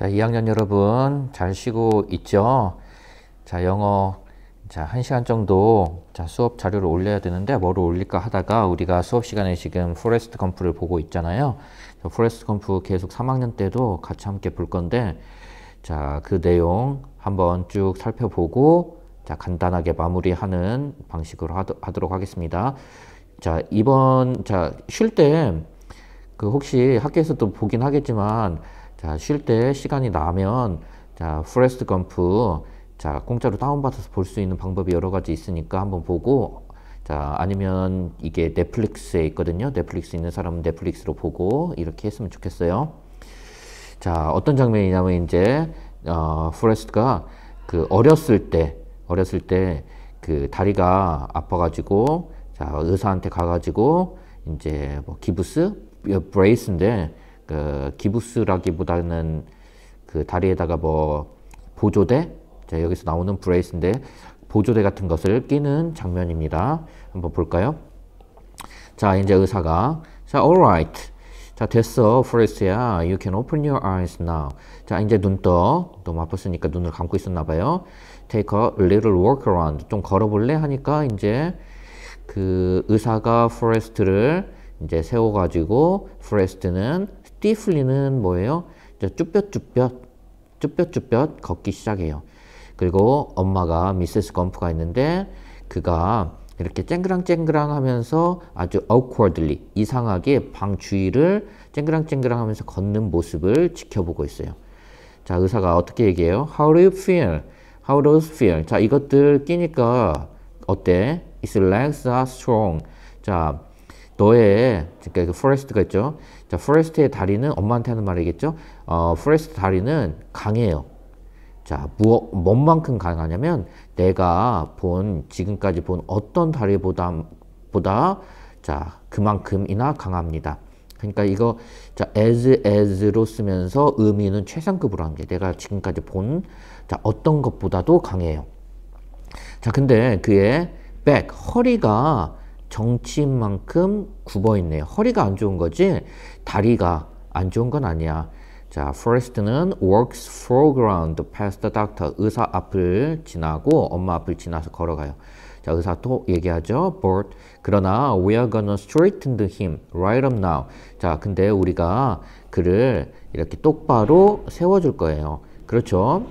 자, 2학년 여러분 잘 쉬고 있죠? 자, 영어 자, 1시간 정도 자, 수업 자료를 올려야 되는데 뭐를 올릴까 하다가 우리가 수업 시간에 지금 포레스트 검프를 보고 있잖아요. 포레스트 검프 계속 3학년 때도 같이 함께 볼 건데 자, 그 내용 한번 쭉 살펴보고 자, 간단하게 마무리하는 방식으로 하도, 하도록 하겠습니다. 자, 이번 자, 쉴 때 그 혹시 학교에서도 보긴 하겠지만 자, 쉴 때 시간이 나면 자, 프레스트 검프 자, 공짜로 다운받아서 볼 수 있는 방법이 여러 가지 있으니까 한번 보고 자, 아니면 이게 넷플릭스에 있거든요. 넷플릭스 있는 사람은 넷플릭스로 보고 이렇게 했으면 좋겠어요. 자, 어떤 장면이냐면 이제 어, 프레스트가 그 어렸을 때 어렸을 때 그 다리가 아파가지고 자 의사한테 가가지고 이제 뭐 기부스 예, 브레이스인데 그 기부스라기보다는 그 다리에다가 뭐 보조대 자, 여기서 나오는 브레이스인데 보조대 같은 것을 끼는 장면입니다. 한번 볼까요? 자 이제 의사가 자 alright 자 됐어 프레스야 you can open your eyes now 자 이제 눈떠 너무 아팠으니까 눈을 감고 있었나 봐요 take a little walk around 좀 걸어볼래 하니까 이제 그 의사가 프레스트를 이제 세워가지고 프레스트는 띠풀리는 뭐예요? 쭈뼛쭈뼛, 쭈뼛쭈뼛 걷기 시작해요. 그리고 엄마가 미세스 검프가 있는데 그가 이렇게 쨍그랑쨍그랑 하면서 아주 awkwardly 이상하게 방 주위를 쨍그랑쨍그랑 하면서 걷는 모습을 지켜보고 있어요. 자 의사가 어떻게 얘기해요? How do you feel? How does feel? 자 이것들 끼니까 어때? i s legs are strong. 자 너의 그러니까 그 포레스트가 있죠. 자, 포레스트의 다리는 엄마한테 하는 말이겠죠? 어, 포레스트 다리는 강해요. 자, 무어, 뭔만큼 강하냐면 내가 본 지금까지 본 어떤 다리보다 보다 자, 그만큼이나 강합니다. 그러니까 이거 자, as as로 쓰면서 의미는 최상급으로 한 게 내가 지금까지 본 자, 어떤 것보다도 강해요. 자, 근데 그의 back 허리가 정치인만큼 굽어 있네요. 허리가 안 좋은 거지 다리가 안 좋은 건 아니야. 자, Forrest는 works foreground past the doctor. 의사 앞을 지나고 엄마 앞을 지나서 걸어가요. 자, 의사 또 얘기하죠. But 그러나 we are gonna straighten him right up now. 자, 근데 우리가 그를 이렇게 똑바로 세워줄 거예요. 그렇죠?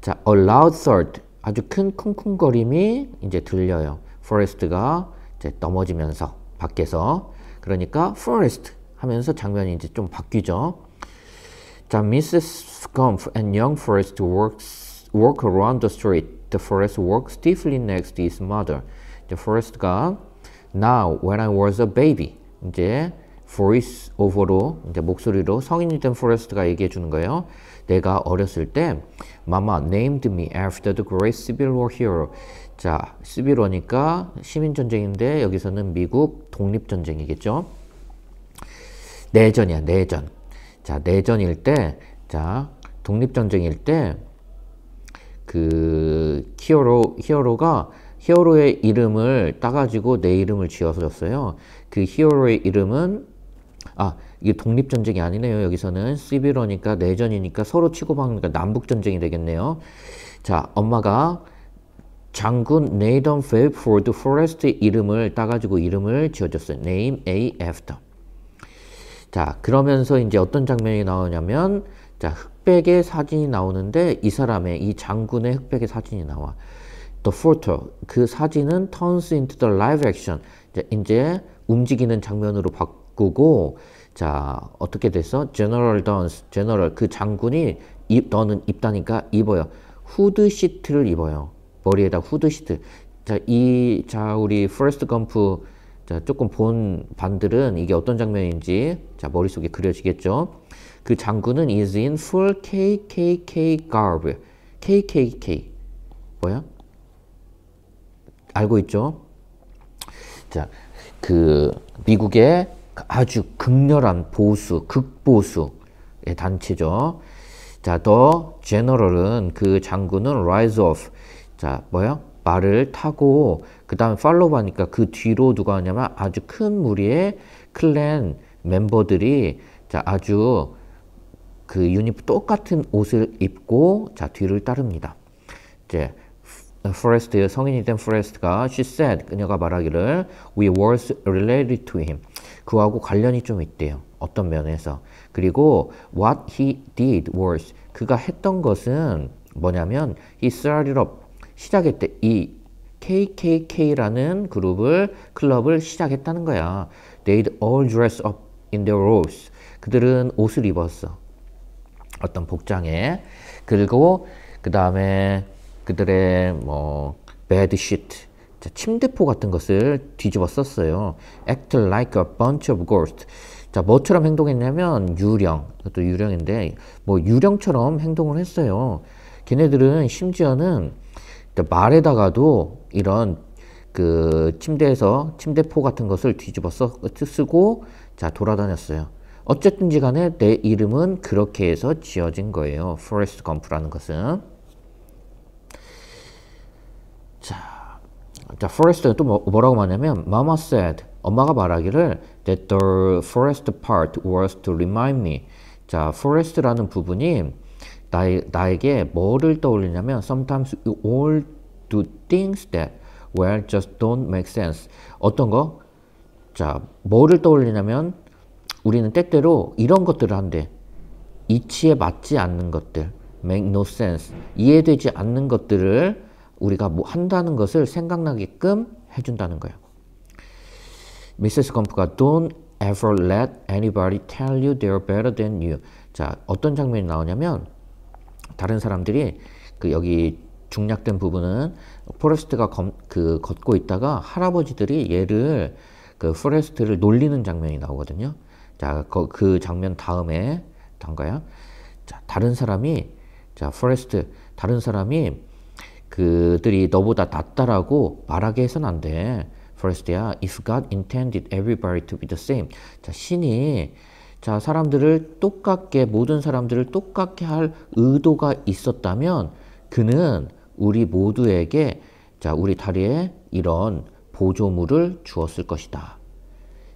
자, a loud thud. 아주 큰 쿵쿵거림이 이제 들려요. Forrest가 이제 넘어지면서 밖에서 그러니까 forest 하면서 장면이 이제 좀 바뀌죠. 자, Mrs. Scump and young Forrest works, walk around the street. The Forrest walks stiffly next to his mother. 이제 Forrest가 Now, when I was a baby. 이제 voice over로 이제 목소리로 성인이 된 포레스트가 얘기해 주는 거예요. 내가 어렸을 때 m a named me after the great civil war hero. 자, civil war니까 시민 전쟁인데 여기서는 미국 독립 전쟁이겠죠. 내전이야, 내전. 자, 내전일 때 자, 독립 전쟁일 때그 히어로 히어로가 히어로의 이름을 따가지고 내 이름을 지어서 줬어요. 그 히어로의 이름은 아, 이게 독립전쟁이 아니네요. 여기서는 시비러니까 내전이니까 서로 치고받으니까 그러니까 남북전쟁이 되겠네요. 자, 엄마가 장군 네이던 펠포드 포레스트의 이름을 따가지고 이름을 지어줬어요. name a after. 자, 그러면서 이제 어떤 장면이 나오냐면 자, 흑백의 사진이 나오는데 이 사람의 이 장군의 흑백의 사진이 나와. The photo 그 사진은 turns into the live action 이제, 이제 움직이는 장면으로 바, 바꾸고 자 어떻게 됐어? 제너럴 던스 제너럴 그 장군이 입, 너는 입다니까 입어요. 후드 시트를 입어요. 머리에다 후드 시트. 자, 이, 자, 우리 퍼스트 검프, 자, 조금 본 반들은 이게 어떤 장면인지, 자, 머릿속에 그려지겠죠? 그 장군은 is in full KKK garb. KKK. 뭐야? 알고 있죠? 자, 그, 미국의 아주 극렬한 보수, 극보수의 단체죠. 자, 더 제너럴은 그 장군은 rise of 자, 뭐야? 말을 타고 그다음 팔로우 하니까 그 뒤로 누가 하냐면 아주 큰 무리의 클랜 멤버들이 자, 아주 그유니 똑같은 옷을 입고 자, 뒤를 따릅니다. 이제 프레스트 성인이 된 프레스트가 she said 그녀가 말하기를 we were related to him 그하고 관련이 좀 있대요. 어떤 면에서. 그리고 what he did was 그가 했던 것은 뭐냐면 he started up 시작했대. 이 KKK라는 그룹을 클럽을 시작했다는 거야. They'd all dress up in their robes. 그들은 옷을 입었어. 어떤 복장에. 그리고 그 다음에 그들의 뭐 bed sheet 자, 침대포 같은 것을 뒤집어 썼어요. Act like a bunch of ghosts. 자, 뭐처럼 행동했냐면 유령, 또 유령인데 뭐 유령처럼 행동을 했어요. 걔네들은 심지어는 그러니까 말에다가도 이런 그 침대에서 침대포 같은 것을 뒤집어 써, 쓰고 자 돌아다녔어요. 어쨌든지 간에 내 이름은 그렇게 해서 지어진 거예요. 포레스트 검프라는 것은. 자, 자, f o r e s t 는또 뭐, 라고 말하냐면 Mama said, 엄마가 말하기를 that the forest part was to remind me. 자, forest라는 부분이 나 나에게 뭐를 떠올리냐면 sometimes all do things that well just don't make sense. 어떤 거? 자, 뭐를 떠올리냐면 우리는 때때로 이런 것들을 한대. 이치에 맞지 않는 것들, make no sense, 이해되지 않는 것들을 우리가 뭐 한다는 것을 생각나게끔 해준다는 거예요. 미세스 검프가 Don't ever let anybody tell you they're better than you. 자, 어떤 장면이 나오냐면 다른 사람들이 그 여기 중략된 부분은 포레스트가 검, 그 걷고 있다가 할아버지들이 얘를 그 포레스트를 놀리는 장면이 나오거든요. 자, 그, 그 장면 다음에 단가요. 자, 다른 사람이 자, 포레스트 다른 사람이 그들이 너보다 낫다라고 말하게 해선 안 돼. First야, if God intended everybody to be the same. 자, 신이 자, 사람들을 똑같게, 모든 사람들을 똑같게 할 의도가 있었다면 그는 우리 모두에게 자, 우리 다리에 이런 보조물을 주었을 것이다.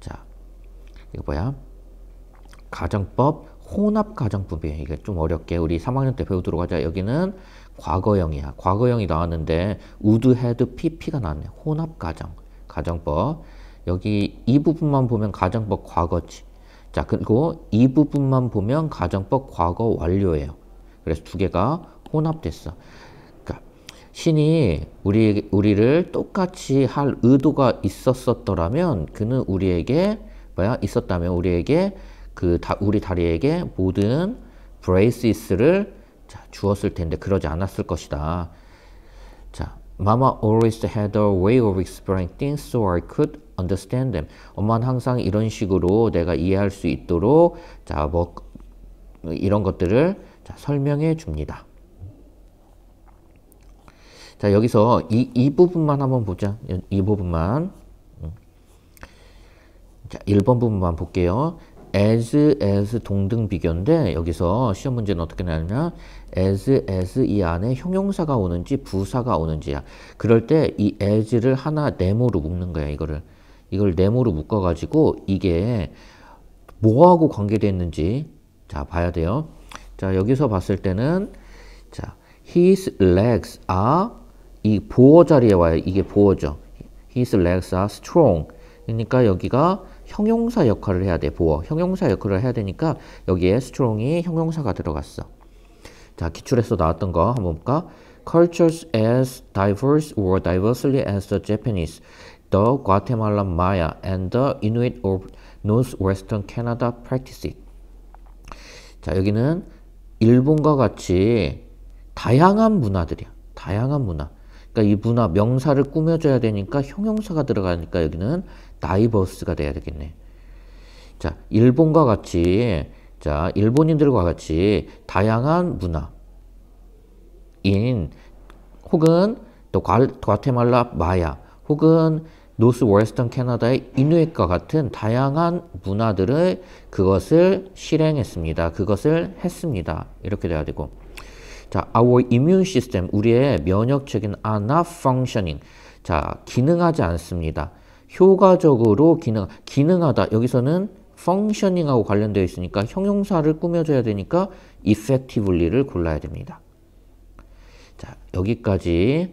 자, 이거 뭐야? 가정법, 혼합 가정법이에요. 이게 좀 어렵게 우리 3학년 때 배우도록 하자. 여기는 과거형이야. 과거형이 나왔는데 우드 헤드 PP가 나왔네. 혼합 가정. 가정법. 여기 이 부분만 보면 가정법 과거지. 자, 그리고 이 부분만 보면 가정법 과거 완료예요. 그래서 두 개가 혼합됐어. 그러니까 신이 우리 우리를 똑같이 할 의도가 있었었더라면 그는 우리에게 뭐야? 있었다면 우리에게 그 다, 우리 다리에게 모든 브레이시스를 자, 주었을 텐데 그러지 않았을 것이다. 자, Mama always had a way of explaining things so I could understand them. 엄마는 항상 이런 식으로 내가 이해할 수 있도록 자, 뭐 이런 것들을 자, 설명해 줍니다. 자, 여기서 이, 이 부분만 한번 보자. 이 부분만. 음. 자, 1번 부분만 볼게요. as as 동등 비교인데 여기서 시험 문제는 어떻게 나냐 as as 이 안에 형용사가 오는지 부사가 오는지야. 그럴 때 이 as를 하나 네모로 묶는 거야 이거를 이걸 네모로 묶어가지고 이게 뭐하고 관계되어 있는지 자 봐야 돼요. 자 여기서 봤을 때는 자 his legs are 이 보어 자리에 와요. 이게 보어죠. his legs are strong. 그러니까 여기가 형용사 역할을 해야 돼. 보어. 형용사 역할을 해야 되니까 여기에 strong이 형용사가 들어갔어. 자, 기출에서 나왔던 거 한번 볼까? Cultures as diverse or diversely as the Japanese, the Guatemalan Maya, and the Inuit of Northwestern Canada practice it. 자, 여기는 일본과 같이 다양한 문화들이야. 다양한 문화. 그러니까 이 문화 명사를 꾸며줘야 되니까 형용사가 들어가니까 여기는 다이버스가 돼야 되겠네. 자, 일본과 같이 자, 일본인들과 같이 다양한 문화인 혹은 또 과테말라 마야 혹은 노스 웨스턴 캐나다의 이누엣과 같은 다양한 문화들을 그것을 실행했습니다. 그것을 했습니다. 이렇게 돼야 되고 자, our immune system 우리의 면역체계 a not functioning 자, 기능하지 않습니다. 효과적으로 기능, 기능하다. 여기서는 functioning하고 관련되어 있으니까 형용사를 꾸며줘야 되니까 effectively를 골라야 됩니다. 자, 여기까지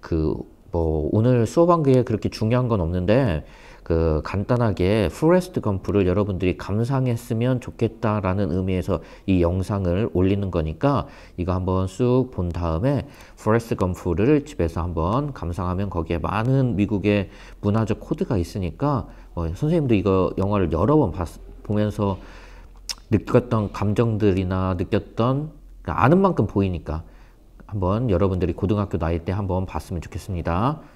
그 뭐 오늘 수업한 게 그렇게 중요한 건 없는데 그 간단하게 포레스트 검프를 여러분들이 감상했으면 좋겠다라는 의미에서 이 영상을 올리는 거니까 이거 한번 쑥 본 다음에 포레스트 검프를 집에서 한번 감상하면 거기에 많은 미국의 문화적 코드가 있으니까 뭐 선생님도 이거 영화를 여러 번 봤, 보면서 느꼈던 감정들이나 느꼈던 그러니까 아는 만큼 보이니까 한번 여러분들이 고등학교 나이 때 한번 봤으면 좋겠습니다.